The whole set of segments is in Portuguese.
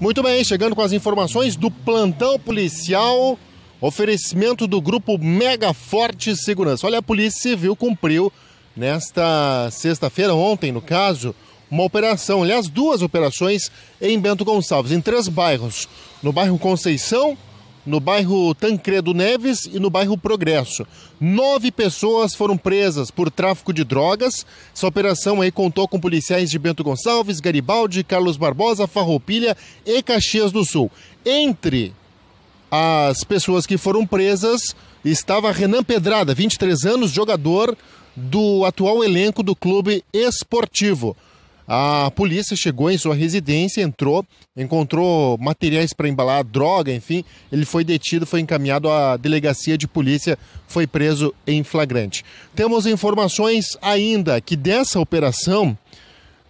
Muito bem, chegando com as informações do plantão policial, oferecimento do grupo Mega Forte Segurança. Olha, a Polícia Civil cumpriu nesta sexta-feira, ontem no caso, uma operação, aliás, duas operações em Bento Gonçalves, em três bairros: no bairro Conceição, no bairro Tancredo Neves e no bairro Progresso. Nove pessoas foram presas por tráfico de drogas. Essa operação aí contou com policiais de Bento Gonçalves, Garibaldi, Carlos Barbosa, Farroupilha e Caxias do Sul. Entre as pessoas que foram presas estava Renan Pedrada, 23 anos, jogador do atual elenco do clube esportivo. A polícia chegou em sua residência, entrou, encontrou materiais para embalar droga, enfim. Ele foi detido, foi encaminhado à delegacia de polícia, foi preso em flagrante. Temos informações ainda que dessa operação,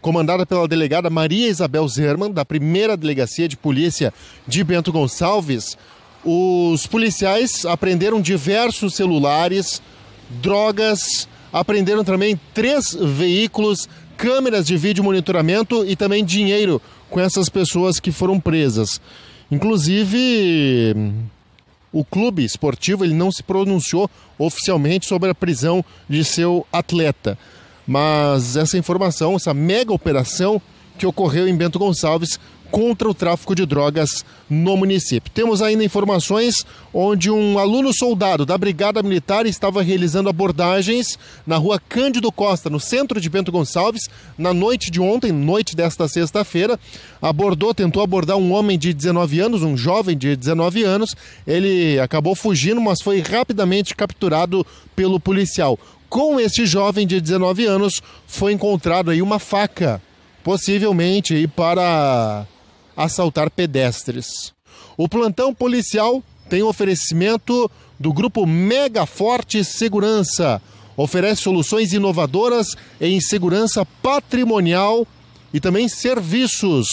comandada pela delegada Maria Isabel Zerman, da primeira delegacia de polícia de Bento Gonçalves, os policiais apreenderam diversos celulares, drogas, apreenderam também três veículos câmeras de vídeo monitoramento e também dinheiro com essas pessoas que foram presas. Inclusive, o clube esportivo ele não se pronunciou oficialmente sobre a prisão de seu atleta. Mas essa informação, essa mega operação que ocorreu em Bento Gonçalves, contra o tráfico de drogas no município. Temos ainda informações onde um aluno soldado da Brigada Militar estava realizando abordagens na rua Cândido Costa, no centro de Bento Gonçalves, na noite de ontem, noite desta sexta-feira. Abordou, tentou abordar um homem de 19 anos, um jovem de 19 anos. Ele acabou fugindo, mas foi rapidamente capturado pelo policial. Com este jovem de 19 anos foi encontrado aí uma faca, possivelmente aí para assaltar pedestres. O plantão policial tem oferecimento do grupo Mega Forte Segurança. Oferece soluções inovadoras em segurança patrimonial e também serviços.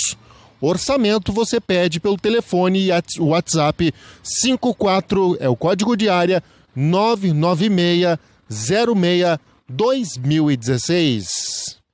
Orçamento você pede pelo telefone e WhatsApp 54 é o código de área 996 06 2016.